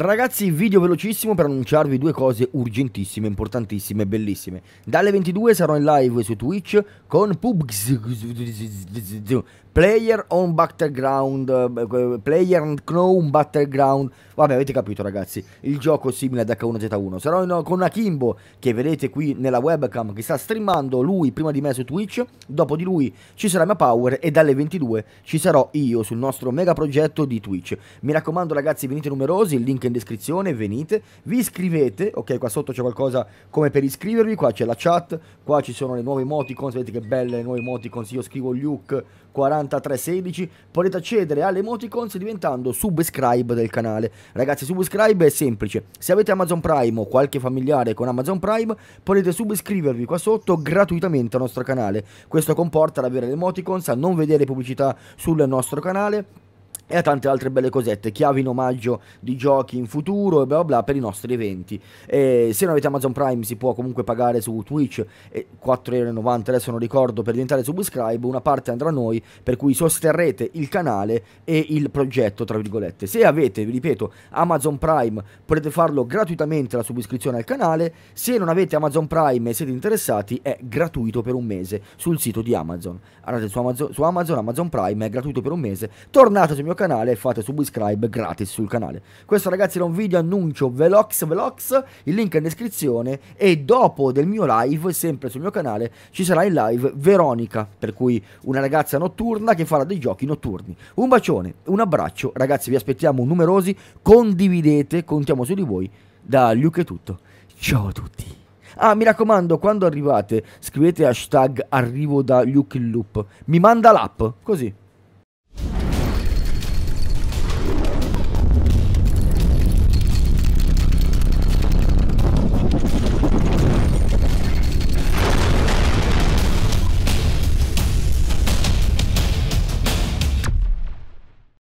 Ragazzi, video velocissimo per annunciarvi due cose urgentissime, importantissime bellissime. Dalle 22 sarò in live su Twitch con PUBG Player on Battleground, eh, Player Known Battleground. Vabbè, avete capito ragazzi, il gioco simile ad H1Z1. Sarò in, con Akimbo, che vedete qui nella webcam, che sta streamando lui prima di me su Twitch. Dopo di lui ci sarà mia Power e dalle 22 ci sarò io sul nostro mega progetto di Twitch. Mi raccomando ragazzi, venite numerosi, il link link in descrizione, venite, vi iscrivete, ok qua sotto c'è qualcosa come per iscrivervi, qua c'è la chat, qua ci sono le nuove emoticons, vedete che belle le nuove emoticons, io scrivo Luke 4316, potete accedere alle emoticons diventando subscribe del canale, ragazzi subscribe è semplice, se avete Amazon Prime o qualche familiare con Amazon Prime potete subscrivervi qua sotto gratuitamente al nostro canale, questo comporta ad avere le emoticons, a non vedere pubblicità sul nostro canale, e a tante altre belle cosette, chiavi in omaggio di giochi in futuro e bla bla per i nostri eventi. E se non avete Amazon Prime si può comunque pagare su Twitch, 4,90€ adesso non ricordo, per diventare subscribe, una parte andrà a noi, per cui sosterrete il canale e il progetto, tra virgolette. Se avete, vi ripeto, Amazon Prime potete farlo gratuitamente la subscrizione al canale, se non avete Amazon Prime e siete interessati è gratuito per un mese sul sito di Amazon. Andate su Amazon, su Amazon, Amazon Prime è gratuito per un mese, tornate sul mio canale canale e fate subscribe gratis sul canale. Questo ragazzi era un video annuncio velox velox, il link è in descrizione e dopo del mio live, sempre sul mio canale, ci sarà in live Veronica, per cui una ragazza notturna che farà dei giochi notturni. Un bacione, un abbraccio, ragazzi vi aspettiamo numerosi, condividete, contiamo su di voi. Da Luke è tutto, ciao a tutti! Ah, mi raccomando, quando arrivate scrivete hashtag arrivo da Luke Loop. Mi manda l'app, così.